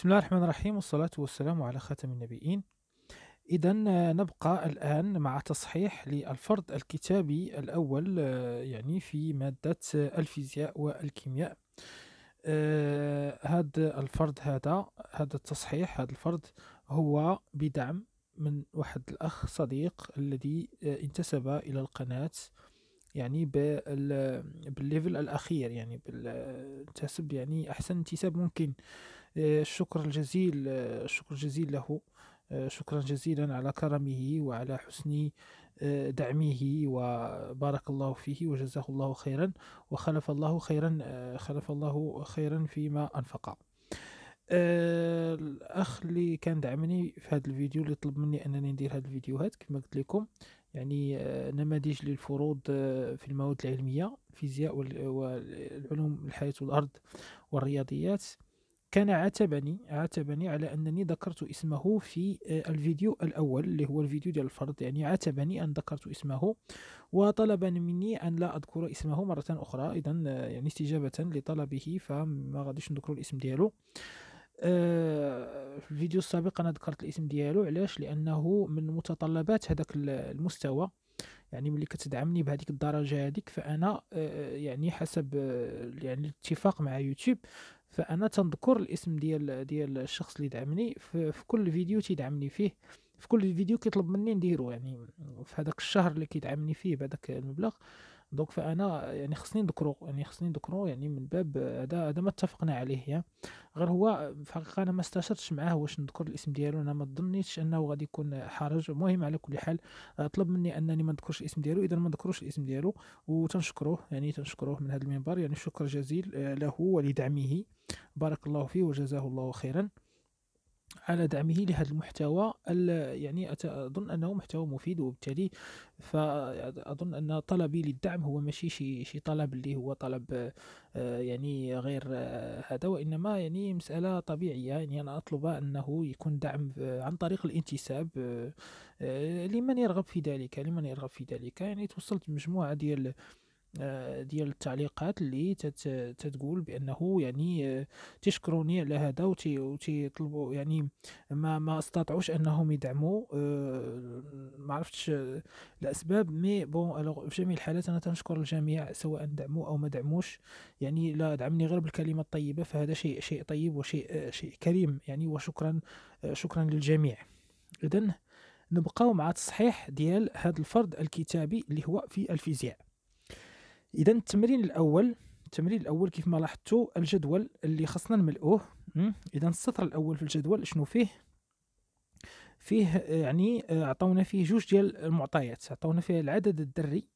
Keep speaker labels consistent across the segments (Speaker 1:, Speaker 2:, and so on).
Speaker 1: بسم الله الرحمن الرحيم والصلاة والسلام على خاتم النبيين إذا آه، نبقى الآن مع تصحيح للفرض الكتابي الأول آه، يعني في مادة الفيزياء والكيمياء هذا آه، الفرض هذا هذا التصحيح هذا الفرض هو بدعم من واحد الأخ صديق الذي انتسب إلى القناة يعني بالليفل الأخير يعني انتسب يعني أحسن انتساب ممكن آه، الشكر الجزيل آه، الشكر الجزيل له آه، شكرا جزيلا على كرمه وعلى حسن دعمه وبارك الله فيه وجزاه الله خيرا وخلف الله خيرا خلف الله خيرا فيما أنفق الاخ اللي كان دعمني في هذا الفيديو اللي طلب مني انني ندير هذه الفيديوهات كما قلت لكم يعني نماذج للفروض في المواد العلميه الفيزياء والعلوم الحياه والارض والرياضيات كان عاتبني عاتبني على أنني ذكرت اسمه في آه، الفيديو الأول اللي هو الفيديو ديال الفرض يعني عاتبني أن ذكرت اسمه وطلب مني أن لا أذكر اسمه مرة أخرى إذا آه، يعني استجابة لطلبه فما غاديش نذكر الاسم ديالو آه، في الفيديو السابق أنا ذكرت الاسم ديالو علاش لأنه من متطلبات هذاك المستوى يعني ملي كتدعمني بهذيك الدرجه هذيك فانا يعني حسب يعني الاتفاق مع يوتيوب فانا تنذكر الاسم ديال ديال الشخص اللي دعمني في, كل فيديو تيدعمني فيه في كل فيديو كيطلب مني نديرو يعني في هذاك الشهر اللي كيدعمني فيه بهذاك المبلغ دونك فانا يعني خصني نذكرو يعني خصني نذكرو يعني من باب هذا هذا ما اتفقنا عليه يا غير هو في الحقيقه انا ما استشرتش معاه واش نذكر الاسم ديالو انا ما ظنيتش انه غادي يكون حرج المهم على كل حال طلب مني انني ما نذكرش الاسم ديالو اذا ما نذكروش الاسم ديالو وتنشكروه يعني تنشكروه من هذا المنبر يعني شكر جزيل له ولدعمه بارك الله فيه وجزاه الله خيرا على دعمه لهذا المحتوى يعني اظن انه محتوى مفيد وبالتالي فاظن ان طلبي للدعم هو ماشي شي شي طلب اللي هو طلب آه، يعني غير آه، هذا وانما يعني مساله طبيعيه يعني انا اطلب انه يكون دعم آه، عن طريق الانتساب لمن يرغب في ذلك لمن يرغب في ذلك يعني توصلت بمجموعه ديال آه، ديال التعليقات اللي تتقول بانه يعني آه، تشكروني على هذا وتيطلبوا يعني ما ما استطاعوش انهم يدعموا آه، ما عرفتش الاسباب مي بون الوغ في جميع الحالات انا تنشكر الجميع سواء دعموا او ما دعموش يعني لا دعمني غير بالكلمه الطيبه فهذا شيء شيء طيب وشيء شيء كريم يعني وشكرا شكرا للجميع اذا نبقاو مع تصحيح ديال هذا الفرض الكتابي اللي هو في الفيزياء اذا التمرين الاول التمرين الاول كيف ما لاحظتوا الجدول اللي خصنا نملؤوه اذا السطر الاول في الجدول شنو فيه فيه آه، يعني آه، عطاونا فيه جوج ديال المعطيات عطاونا فيه العدد الذري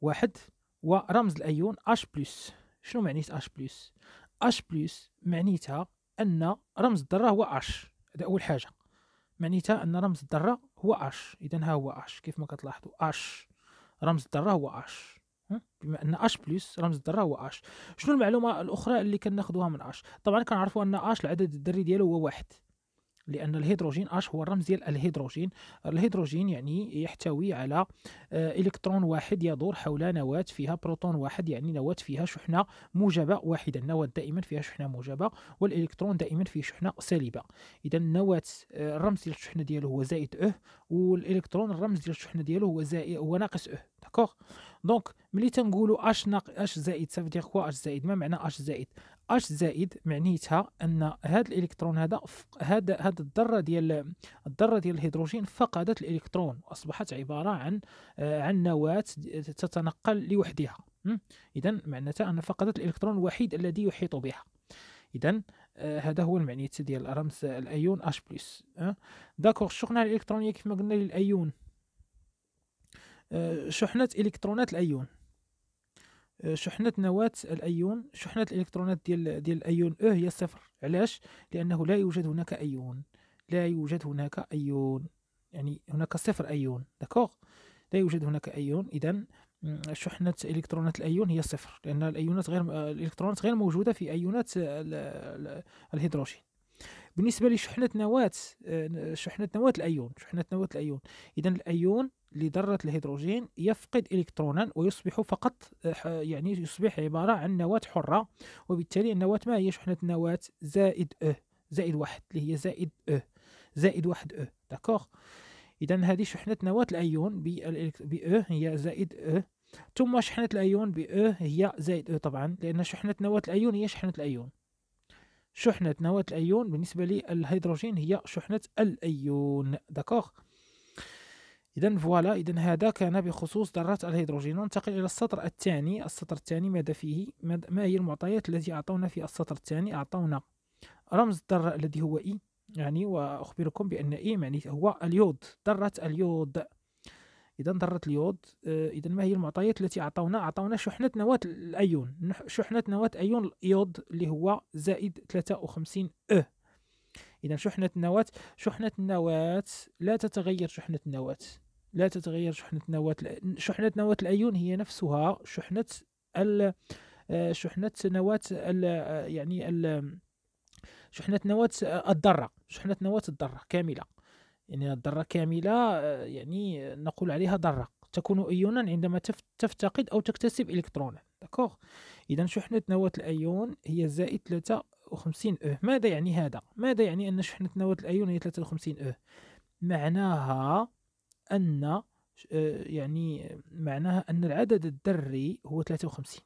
Speaker 1: واحد ورمز الايون اش بلس شنو معنيت اش بلس اش بلس معنيتها ان رمز الذره هو اش هذا اول حاجه معنيتها ان رمز الذره هو اش اذا ها هو اش كيف ما كتلاحظوا اش رمز الذره هو اش بما ان اش بلس رمز الذره هو اش شنو المعلومه الاخرى اللي كناخذوها من اش طبعا كنعرفوا ان اش العدد الذري ديالو هو واحد لان الهيدروجين اش هو الرمز ديال الهيدروجين الهيدروجين يعني يحتوي على آه، الكترون واحد يدور حول نواه فيها بروتون واحد يعني نواه فيها شحنه موجبه واحده النواه دائما فيها شحنه موجبه والالكترون دائما فيه شحنه سالبه اذا النواه آه، الرمز ديال الشحنه ديالو هو زائد اه والالكترون الرمز ديال الشحنه ديالو هو زائد هو ناقص اه داكوغ دونك ملي تنقولوا اش ناق اش زائد سافدير كوا اش زائد ما معنى اش زائد اش زائد معنيتها ان هذا الالكترون هذا هذا هذا الذره ديال الذره ديال الهيدروجين فقدت الالكترون واصبحت عباره عن آه، عن نواه تتنقل لوحدها اذا معناتها ان فقدت الالكترون الوحيد الذي يحيط بها اذا آه هذا هو المعنيت ديال رمز الايون اش بلس آه داكوغ الالكترونيه الالكترونيه ما قلنا للايون شحنة إلكترونات الأيون آه، شحنة نواة الأيون شحنة الإلكترونات ديال ديال الأيون أو هي صفر علاش لأنه لا يوجد هناك أيون لا يوجد هناك أيون يعني هناك صفر أيون داكوغ لا يوجد هناك أيون إذا شحنة إلكترونات الأيون هي صفر لأن الأيونات غير الإلكترونات غير موجودة في أيونات الهيدروجين بالنسبه لشحنه نواه آه، شحنه نواه الايون شحنه نواه الايون اذا الايون لذره الهيدروجين يفقد الكترونا ويصبح فقط آه، يعني يصبح عباره عن نواه حره وبالتالي النواه ما هي شحنه نواه زائد او زائد واحد اللي هي زائد او زائد واحد او داكوغ اذا هذه شحنه نواه الايون ب او هي زائد او ثم شحنه الايون ب او هي زائد او طبعا لان شحنه نواه الايون هي شحنه الايون شحنة نواة الأيون بالنسبة للهيدروجين هي شحنة الأيون داكوغ إذا فوالا إذا هذا كان بخصوص ذرات الهيدروجين ننتقل إلى السطر الثاني السطر الثاني ماذا فيه ما هي المعطيات التي أعطونا في السطر الثاني أعطونا رمز الذرة الذي هو إي e، يعني وأخبركم بأن إي e يعني هو اليود ذرة اليود اذا ذره اليود آه، اذا ما هي المعطيات التي اعطونا اعطونا شحنه نواه الايون شحنه نواه ايون اليود اللي هو زائد 53 او اذا شحنه النواه شحنه النواه لا تتغير شحنه النواه لا تتغير شحنه نواه شحنه نواه الايون هي نفسها شحنه ال آه، شحنه نواه ال آه، يعني ال شحنه نواه الذره شحنه نواه الذره كامله يعني الذرة كاملة آه، يعني نقول عليها ذرة تكون أيونا عندما تفتقد أو تكتسب إلكترونا داكوغ إذا شحنة نواة الأيون هي زائد 53 أه ماذا يعني هذا؟ ماذا يعني أن شحنة نواة الأيون هي 53 أه؟ معناها أن آه، يعني معناها أن العدد الذري هو 53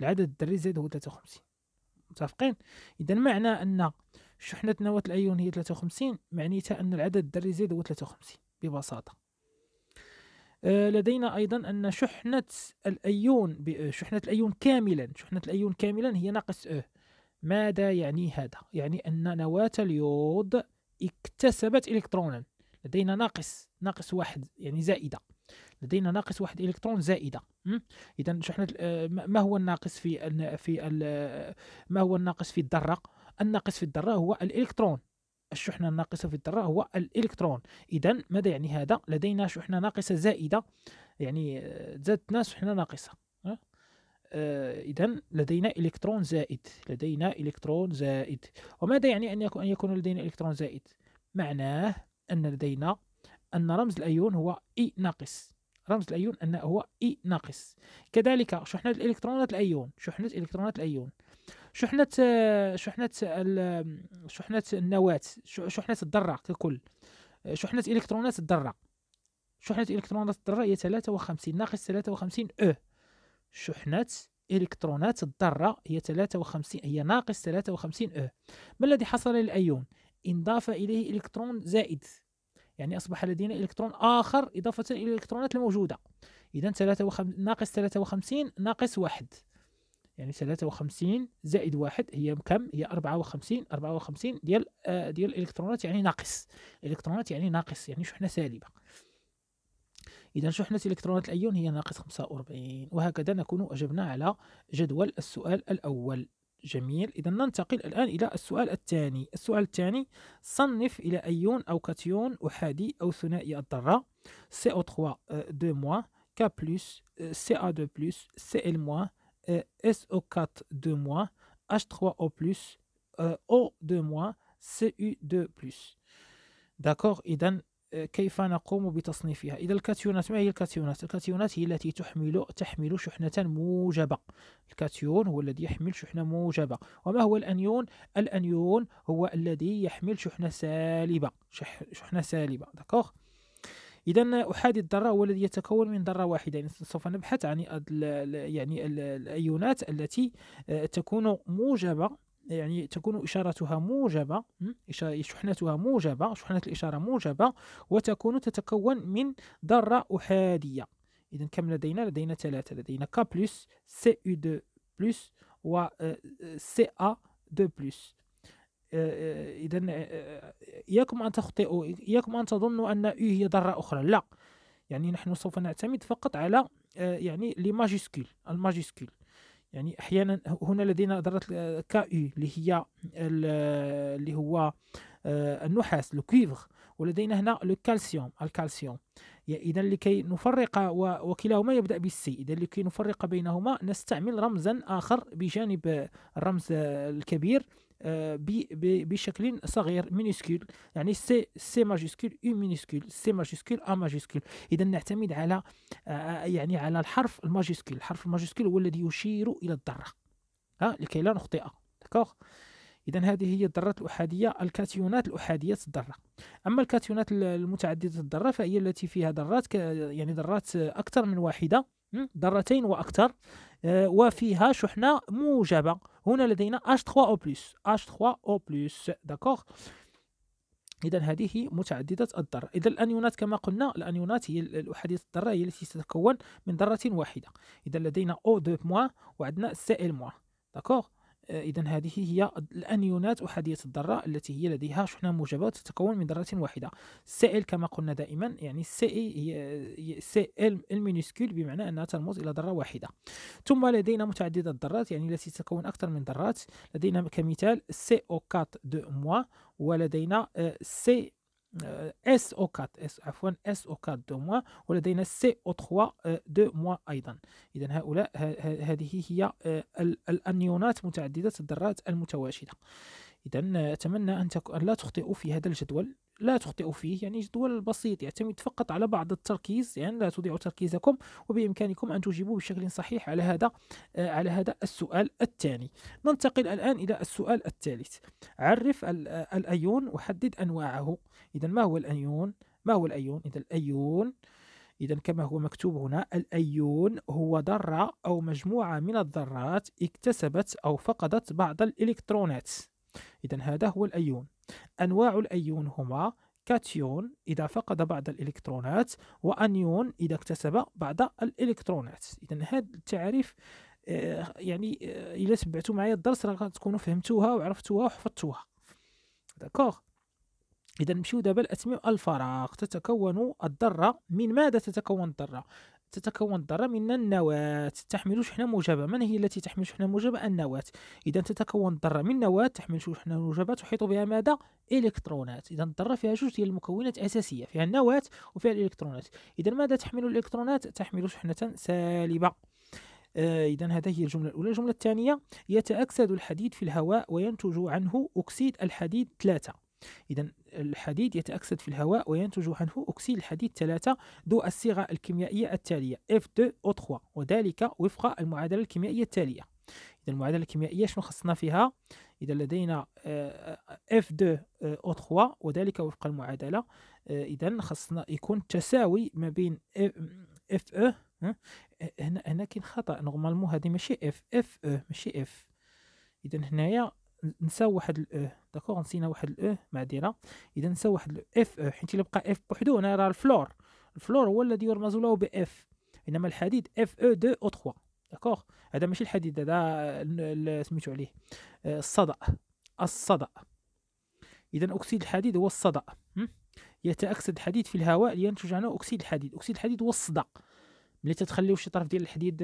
Speaker 1: العدد الذري زائد هو 53 متفقين؟ إذا معنى أن شحنة نواة الأيون هي 53 معنيتها أن العدد الذري زيد هو 53 ببساطة آه، لدينا أيضا أن شحنة الأيون آه، شحنة الأيون كاملا شحنة الأيون كاملا هي ناقص أه ماذا يعني هذا؟ يعني أن نواة اليود اكتسبت إلكترونا لدينا ناقص ناقص واحد يعني زائدة لدينا ناقص واحد إلكترون زائدة إذا شحنة آه، ما هو الناقص في في ما هو الناقص في الذرة الناقص في الذرة هو الإلكترون الشحنة الناقصة في الذرة هو الإلكترون إذا ماذا يعني هذا؟ لدينا شحنة ناقصة زائدة يعني آه، زادتنا شحنة ناقصة آه، إذا لدينا إلكترون زائد لدينا إلكترون زائد وماذا يعني أن يكون, أن يكون لدينا إلكترون زائد؟ معناه أن لدينا أن رمز الأيون هو إي ناقص رمز الأيون أنه هو إي ناقص كذلك شحنة الإلكترونات الأيون شحنة الالكترونات الأيون شحنه شحنه شحنه النواه شحنه الذره ككل شحنه الكترونات الذره شحنه الكترونات الذره هي 53 ناقص 53 او شحنه الكترونات الذره هي 53 هي ناقص 53 او ما الذي حصل للايون انضاف اليه الكترون زائد يعني اصبح لدينا الكترون اخر اضافه الى الالكترونات الموجوده اذا 53 ناقص 53 ناقص 1 يعني 53 زائد واحد هي كم هي 54 54 ديال آه، ديال الالكترونات يعني ناقص الالكترونات يعني ناقص يعني شحنه سالبه إذا شحنة إلكترونات الأيون هي ناقص 45 وهكذا نكون أجبنا على جدول السؤال الأول جميل إذا ننتقل الآن إلى السؤال الثاني السؤال الثاني صنف إلى أيون أو كاتيون أحادي أو ثنائي الذرة CO3 2- K+, Ca2+, آه، Cl- SO4 2 moins, H3O plus, euh, O 2 moins, CU2 plus. داكوغ إذا euh, كيف نقوم بتصنيفها إذا الكاتيونات ما هي الكاتيونات الكاتيونات هي التي تحمل تحمل شحنة موجبة الكاتيون هو الذي يحمل شحنة موجبة وما هو الأنيون الأنيون هو الذي يحمل شحنة سالبة شحنة سالبة داكوغ اذا احادي الذره هو الذي يتكون من ذره واحده يعني سوف نبحث عن يعني الايونات التي آه، تكون موجبه يعني تكون إشارتها موجبة شحنتها موجبة شحنة الإشارة موجبة وتكون تتكون من ذرة أحادية إذا كم لدينا؟ لدينا ثلاثة لدينا K بلس CU2 بلس و ا 2 بلس اذا آه، آه، آه، اياكم ان تخطئوا اياكم ان تظنوا ان اي هي ذره اخرى لا يعني نحن سوف نعتمد فقط على يعني لي ماجيسكول الماجيسكول يعني احيانا هنا لدينا ذره كا او e اللي هي اللي هو النحاس لو كيفغ ولدينا هنا لو كالسيوم الكالسيوم اذا لكي نفرق وكلاهما يبدا بالسي اذا لكي نفرق بينهما نستعمل رمزا اخر بجانب الرمز الكبير بشكل صغير مينيسكول يعني سي سي ماجيسكول او مينيسكول سي ماجيسكول ا ماجيسكول اذا نعتمد على آه، آه، يعني على الحرف الماجيسكول الحرف الماجيسكول هو الذي يشير الى الذره ها لكي لا نخطئ داكوغ اذا هذه هي الذرات الاحاديه الكاتيونات الاحاديه الذره اما الكاتيونات المتعدده الذره فهي التي فيها ذرات يعني ذرات اكثر من واحده ذرتين واكثر آه، وفيها شحنه موجبه هنا لدينا H3O+, H3O+, داكوغ إذا هذه متعددة الذرة، إذا الأنيونات كما قلنا الأنيونات هي الأحادية الذرة هي التي تتكون من ذرة واحدة، إذا لدينا O2- وعندنا Cl-، داكوغ؟ آه، إذا هذه هي الأنيونات أحادية الذرة التي هي لديها شحنة موجبة تتكون من ذرة واحدة سائل كما قلنا دائما يعني سي هي سي المينيسكول بمعنى أنها ترمز إلى ذرة واحدة ثم لدينا متعددة الذرات يعني التي تتكون أكثر من ذرات لدينا كمثال سي أو 4 دو موا ولدينا آه، سي اس او 4 اس عفوا اس او 4 دو موان ولدينا سي او 3 دو موان ايضا اذا هؤلاء هذه هي آه، الانيونات متعدده الذرات المتواشده اذا آه، اتمنى ان لا تخطئوا في هذا الجدول لا تخطئوا فيه يعني جدول بسيط يعتمد فقط على بعض التركيز يعني لا تضيعوا تركيزكم وبإمكانكم أن تجيبوا بشكل صحيح على هذا آه، على هذا السؤال الثاني ننتقل الآن إلى السؤال الثالث عرف آه، الأيون وحدد أنواعه إذا ما هو الأيون ما هو الأيون إذا الأيون إذا كما هو مكتوب هنا الأيون هو ذرة أو مجموعة من الذرات اكتسبت أو فقدت بعض الإلكترونات إذا هذا هو الأيون أنواع الأيون هما كاتيون إذا فقد بعض الإلكترونات وأنيون إذا اكتسب بعض الإلكترونات إذا هذا التعريف آه، يعني آه، إلا تبعتوا معايا الدرس راه تكونوا فهمتوها وعرفتوها وحفظتوها داكوغ إذا نمشيو دابا لأسماء الفراغ تتكون الذرة من ماذا تتكون الذرة تتكون الذرة من النواة تحمل شحنة موجبة من هي التي تحمل شحنة موجبة النواة إذا تتكون الذرة من نواة تحمل شحنة موجبة تحيط بها ماذا إلكترونات إذا الذرة فيها جوج ديال المكونات أساسية فيها النواة وفيها الإلكترونات إذا ماذا تحمل الإلكترونات تحمل شحنة سالبة آه، إذا هذه هي الجملة الأولى الجملة الثانية يتأكسد الحديد في الهواء وينتج عنه أكسيد الحديد ثلاثة إذا الحديد يتأكسد في الهواء وينتج عنه أكسيد الحديد ثلاثة ذو الصيغة الكيميائية التالية F2O3 وذلك وفق المعادلة الكيميائية التالية إذا المعادلة الكيميائية شنو خصنا فيها؟ إذا لدينا آه، F2O3 وذلك وفق المعادلة آه، إذا خصنا يكون تساوي ما بين FE هنا هنا كاين خطأ نورمالمون هذه ماشي F FE ماشي F إذا هنايا نساو واحد الاو داكوغ نسينا واحد الاو معذره اذا نساو واحد الاف او حيت الا بقى اف بوحدو هنا راه الفلور الفلور هو الذي يرمز له باف انما الحديد اف او 2 او 3 داكوغ هذا ماشي الحديد هذا سميتو عليه الصدأ الصدأ اذا اكسيد الحديد هو الصدأ يتأكسد الحديد في الهواء لينتج عنه اكسيد الحديد اكسيد الحديد هو الصدأ ملي تتخليو شي طرف ديال الحديد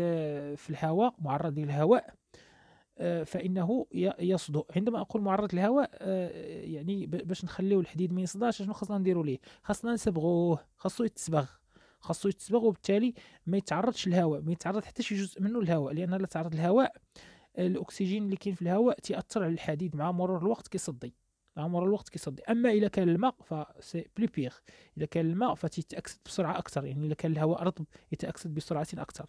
Speaker 1: في الهواء معرض للهواء آه، فانه يصدو عندما اقول معرض للهواء آه، يعني باش نخليو الحديد ما يصداش شنو خصنا نديرو ليه خصنا نصبغوه خاصو يتصبغ خاصو يتصبغ وبالتالي ما يتعرضش للهواء ما يتعرض حتى شي جزء منه للهواء لان لا تعرض للهواء الاكسجين اللي كاين في الهواء تاثر على الحديد مع مرور الوقت كيصدي مع مرور الوقت كيصدي اما اذا كان الماء فسي بلو بيغ اذا كان الماء فتيتاكسد بسرعه اكثر يعني اذا كان الهواء رطب يتاكسد بسرعه اكثر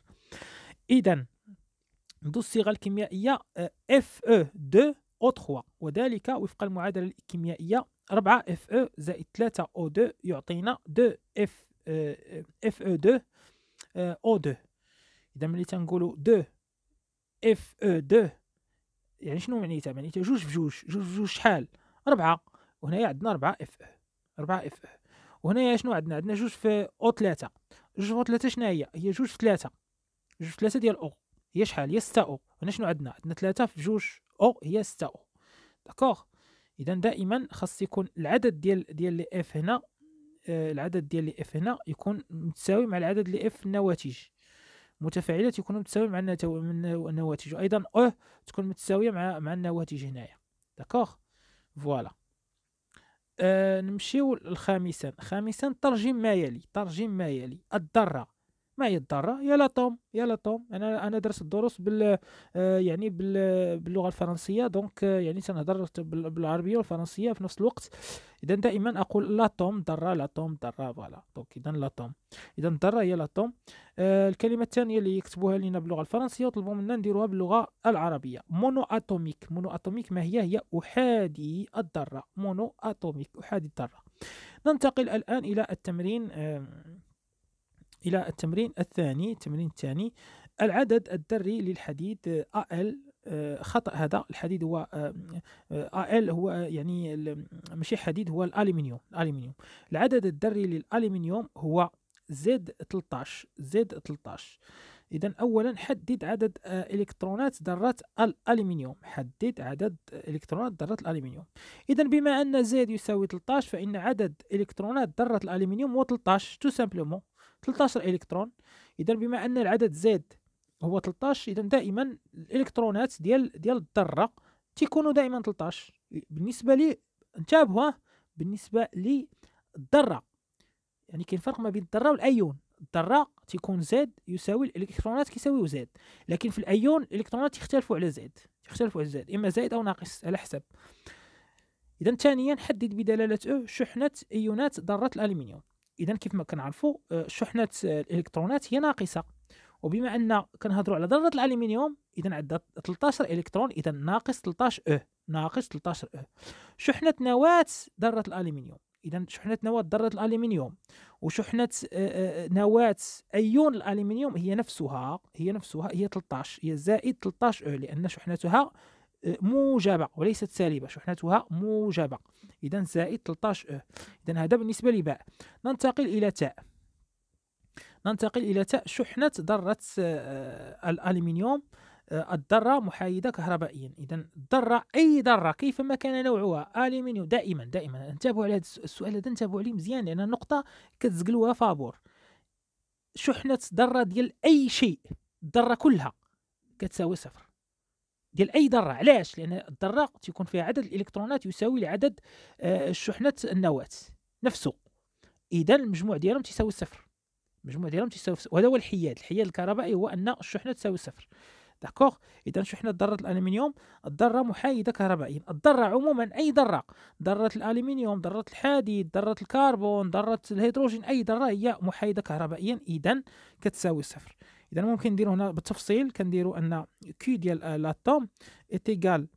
Speaker 1: اذا ذو الصيغة اف او 2 او O3 وذلك وفق المعادلة الكيميائية 4 اف او زائد 3 او 2 يعطينا 2 اف او 2 او 2 إذا ملي تنقولوا 2 اف او 2 يعني شنو معناتها معناتها جوج في جوج جوج في جوج شحال 4 وهنايا عندنا 4 اف او 4 اف او وهنايا شنو عندنا عندنا جوج في او 3 جوج في او 3 شنو هي هي جوج في 3 جوج في 3 ديال او هي شحال هي 6 او هنا شنو عندنا عندنا 3 في جوج او هي 6 او داكوغ اذا دائما خاص يكون العدد ديال ديال لي اف هنا آه، العدد ديال لي اف هنا يكون متساوي مع العدد لي اف في النواتج متفاعلات يكونوا متساوي مع النواتج وايضا او تكون متساويه مع مع النواتج هنايا داكوغ فوالا آه نمشيو للخامسه خامسا ترجم ما يلي ترجم ما يلي الذره ما هي الضاره يلا توم يلا توم انا انا درست الدروس بال آه، يعني بال باللغه الفرنسيه دونك آه، يعني سنهضر بالعربيه والفرنسيه في نفس الوقت اذا دائما اقول لا توم ضاره لا توم ضاره فوالا دونك اذا لا توم اذا الضاره هي لا توم آه، الكلمه الثانيه اللي يكتبوها لنا باللغه الفرنسيه وطلبوا منا نديروها باللغه العربيه مونو اتوميك مونو اتوميك ما هي هي احادي الضاره مونو اتوميك احادي الضاره ننتقل الان الى التمرين آه إلى التمرين الثاني التمرين الثاني العدد الذري للحديد AL آه، آه، خطأ هذا الحديد هو آه، ال هو يعني ماشي حديد هو الألمنيوم الألمنيوم العدد الذري للألمنيوم هو Z13 Z13 إذا أولا حدد عدد إلكترونات ذرات الألمنيوم حدد عدد إلكترونات ذرات الألمنيوم إذا بما أن Z يساوي 13 فإن عدد إلكترونات ذرة الألمنيوم هو 13 تو سامبلومون 13 الكترون اذا بما ان العدد زاد هو 13 اذا دائما الالكترونات ديال ديال الذره تيكونوا دائما 13 بالنسبه لي انتبهوا بالنسبه للذره يعني كاين فرق ما بين الذره والايون الذره تيكون زاد يساوي الالكترونات كيساويو زاد لكن في الايون الالكترونات يختلفوا على زاد يختلفوا على زاد اما زائد او ناقص على حسب اذا ثانيا حدد بدلاله او شحنه ايونات ذره الالمنيوم اذا كيف ما كنعرفوا آه، شحنه آه، الالكترونات هي ناقصه وبما ان كنهضروا على ذره الالومنيوم اذا عندها 13 الكترون اذا ناقص 13 او ناقص 13 او شحنه نواه ذره الالومنيوم اذا شحنه نواه ذره الالومنيوم وشحنه آه، نواه ايون الالومنيوم هي نفسها هي نفسها هي 13 هي زائد 13 او لان شحنتها موجبه وليست سالبه شحنتها موجبه اذا زائد 13 اه اذا هذا بالنسبه لباء ننتقل الى تاء ننتقل الى تاء شحنه ذره آه، الالمنيوم آه، الذره محايده كهربائيا اذا الذره اي ذره كيفما كان نوعها ألمنيوم دائما دائما انتبهوا على هذا السؤال هذا انتبهوا عليه مزيان لان النقطه كتزقلوها فابور شحنه ذره ديال اي شيء الذره كلها كتساوي صفر ديال اي ذره علاش لان الذره تيكون فيها عدد الالكترونات يساوي لعدد آه، الشحنات النواه نفسه اذا المجموع ديالهم تيساوي صفر المجموع ديالهم تيساوي صفر وهذا هو الحياد الحياد الكهربائي هو ان الشحنه تساوي صفر داكوغ اذا شحنه ذره الالمنيوم الذره محايده كهربائيا الذره عموما اي ذره ذره الالمنيوم ذره الحديد ذره الكربون ذره الهيدروجين اي ذره هي محايده كهربائيا اذا كتساوي صفر اذا ممكن نديرو هنا بالتفصيل كنديرو ان كي ديال لاتوم ايتيغال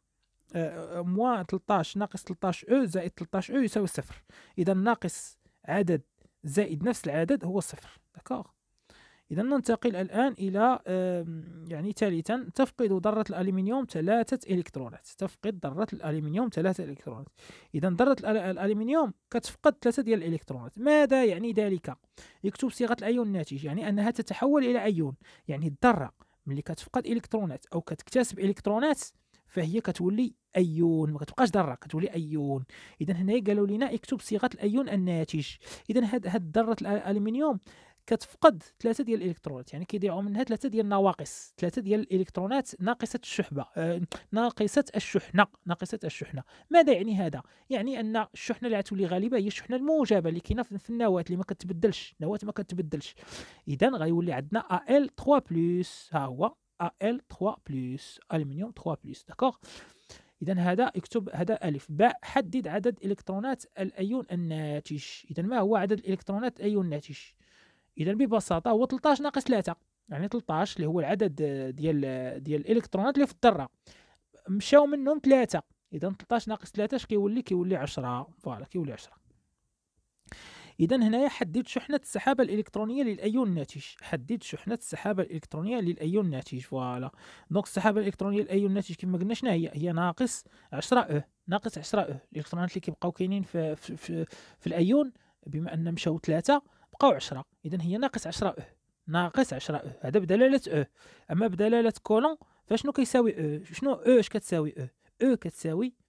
Speaker 1: موان 13 ناقص 13 او e زائد 13 او e يساوي صفر اذا ناقص عدد زائد نفس العدد هو صفر داكوغ إذا ننتقل الآن إلى يعني ثالثا تفقد ذرة الألمنيوم ثلاثة إلكترونات تفقد ذرة الألمنيوم ثلاثة إلكترونات إذا ذرة الألمنيوم كتفقد ثلاثة ديال الإلكترونات ماذا يعني ذلك؟ يكتب صيغة الأيون الناتج يعني أنها تتحول إلى أيون يعني الذرة ملي كتفقد إلكترونات أو كتكتسب إلكترونات فهي كتولي ايون ما كتبقاش ذره كتولي ايون اذا هنا قالوا لنا اكتب صيغه الايون الناتج اذا هاد هاد ذره الالمنيوم كتفقد ثلاثه ديال الالكترونات يعني كيضيعوا منها ثلاثه ديال النواقص ثلاثه ديال الالكترونات ناقصه الشحبه آه ناقصه الشحنه ناقصه الشحنه ماذا يعني هذا يعني ان الشحنه اللي غتولي غالبه هي الشحنه الموجبه اللي كاينه في النواه اللي ما كتبدلش النواه ما كتبدلش اذا غيولي عندنا ال 3 بلس ها هو ال 3 بلس ألمنيوم 3 بلس داكوغ اذا هذا اكتب هذا الف باء حدد عدد الكترونات الايون الناتج اذا ما هو عدد الالكترونات الايون الناتج اذا ببساطه هو 13 ناقص 3 يعني 13 اللي هو العدد ديال ديال الالكترونات اللي في الذره مشاو منهم 3 اذا 13 ناقص 3 اش كيولي كيولي 10 فوالا كيولي 10 اذا هنايا حددت شحنه السحابه الالكترونيه للايون الناتج حددت شحنه السحابه الالكترونيه للايون الناتج فوالا دونك السحابه الالكترونيه للايون الناتج كما قلنا شنو هي هي ناقص 10 او ناقص 10 او الالكترونات اللي كيبقاو كاينين في, في, في, في الايون بما ان مشاو 3 بقاو 10 اذا هي ناقص 10 او ناقص 10 او هذا بدلاله او اما بدلاله كولون فشنو كيساوي او شنو او اش كتساوي او او كتساوي